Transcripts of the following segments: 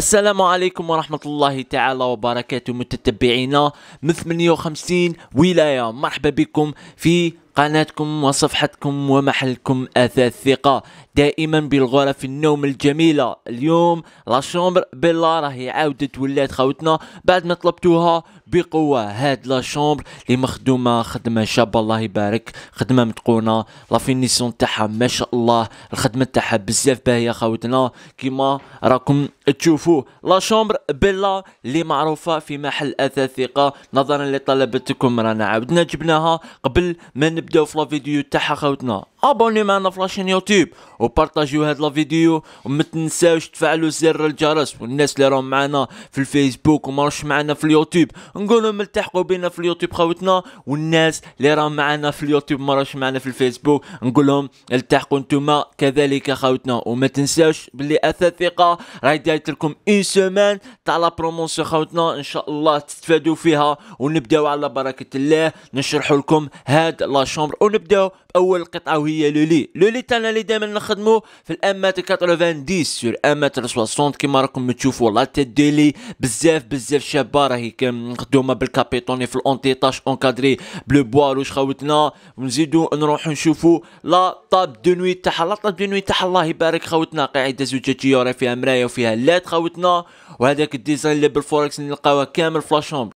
السلام عليكم ورحمة الله تعالى وبركاته متتبعينا من 58 ولاية مرحبا بكم في قناتكم وصفحتكم ومحلكم أثاث ثقة دائما بالغرف النوم الجميلة اليوم لا شومبر بالله راهي عاودت ولات خوتنا بعد ما طلبتوها بقوة هاد لا شومبر اللي مخدومة خدمة شابة الله يبارك خدمة متقونة لا فينيسيون تاعها ما شاء الله الخدمة تاعها بزاف باهية خوتنا كيما راكم تشوفوا لا شومبر بلا اللي معروفة في محل أثاث ثقة نظرا لطلبتكم رانا عاودنا جبناها قبل ما نبدا نبداو في لا فيديو تاع خاوتنا ابوني معنا في لاشين يوتيوب وبارطاجيو هاد لا فيديو وما تنساوش تفعلوا زر الجرس والناس اللي راهم معنا في الفيسبوك وما راهمش معنا في اليوتيوب نقولوا ملتحقوا بينا في اليوتيوب خوتنا والناس اللي راهم معنا في اليوتيوب ما راهمش معنا في الفيسبوك نقول لهم التحقوا نتوما كذلك خوتنا وما تنساوش باللي اثاث ثقه راهي دايرت لكم اون سومان تاع لا بروموسيون خوتنا ان شاء الله تستفادوا فيها ونبداو على بركه الله نشرحوا لكم هاد لا شومبر ونبداو باول قطعه وهي لولي لولي تاعنا اللي دائما نخدمو في الامات 90 سور امات 60 كيما راكم تشوفوا لا تيت ديلي بزاف بزاف شابه راهي مخدومه بالكابيتوني في الاونتيطاج اونكادري بلو بوار واش خاوتنا ونزيدو نروحو نشوفو لا طاب دو نوي تاعها لا طاب دو نوي تاعها الله يبارك خاوتنا قاعده زجاجيه راه فيها مرايه وفيها لات خاوتنا وهذاك الديزاين اللي بالفوركس نلقاوه كامل لاشومبر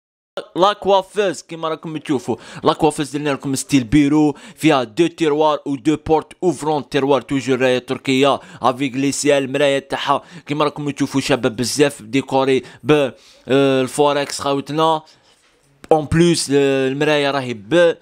لاكوافيز كيما راكم تشوفوا لاكوافيز درنا لكم ستيل بيرو فيها دو تيروار و دو بورت اوفرون تيروار توجور راية تركيه افيك لي سيال مرايه تاعها كيما راكم تشوفوا شابه بزاف ديكوري بالفوركس خاوتنا اون بليس المرايه راهي ب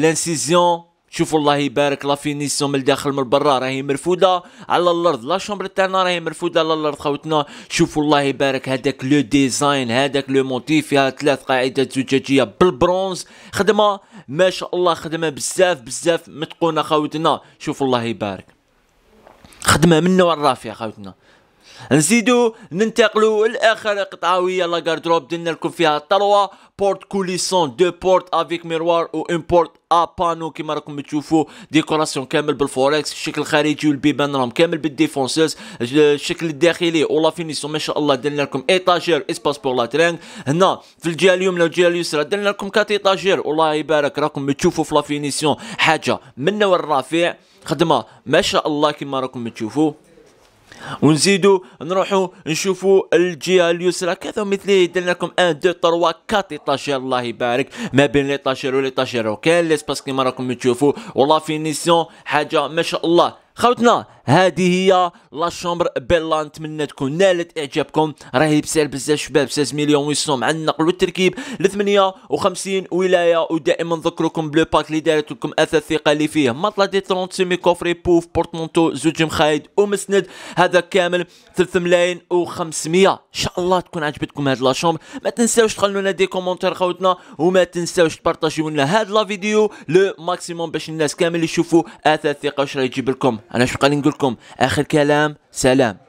لانسيزيون شوفوا الله يبارك لا فينيسيون من الداخل من برا راهي مرفوده على الارض لا شومبر تاعنا راهي مرفوده على الارض خوتنا شوفوا الله يبارك هذاك لو ديزاين هذاك لو موتيف فيها ثلاث قاعدات زجاجيه بالبرونز خدمه ما شاء الله خدمه بزاف بزاف متقونه خوتنا شوفوا الله يبارك خدمه من نوع الرافع خوتنا نزيدو ننتقلو لاخر قطعه وهي دروب درنا لكم فيها طلوة بورت كوليسون دو بورت افيك ميروار و ان بورت ابانو كيما راكم تشوفوا ديكوراسيون كامل بالفوركس الشكل الخارجي والبيبان راهم كامل بالديفونسوز الشكل الداخلي ولا فينيسيون ما شاء الله درنا لكم ايطاجير اسباس بور لا ترينغ هنا في الجهه اليمنى والجهه اليسرى درنا لكم كات ايطاجير والله يبارك راكم تشوفوا في لا فينيسيون حاجه من الرافع خدمه ما شاء الله كيما راكم تشوفوا ونزيدو نروحو نشوفو الجهه اليسرى كذا مثلي درنا لكم 1 2 3 4 12 الله يبارك ما بين 12 و 13 وكان سباس كيما راكم تشوفو والله فينيسيون حاجه ما شاء الله خوتنا هذه هي لا شومبر بيلا نتمنى تكون نالت اعجابكم راهي بسعر بزاف شباب 16 مليون و مع النقل والتركيب ل 58 ولايه ودائما نذكركم بلو باك اللي دارت لكم اثاث ثقه اللي فيه مطلع دي 30 سيمي كوفري بوف بورتمونتو زوج مخايد ومسند هذا كامل 3 ملايين و500 ان شاء الله تكون عجبتكم هاد لا شومبر ما تنساوش تخلونا لنا دي كومونتير خوتنا وما تنساوش تبارطاجيو لنا هاد لا فيديو لو ماكسيموم باش الناس كامل يشوفوا اثاث ثقه واش راه يجيب لكم انا شو قال نقول لكم اخر كلام سلام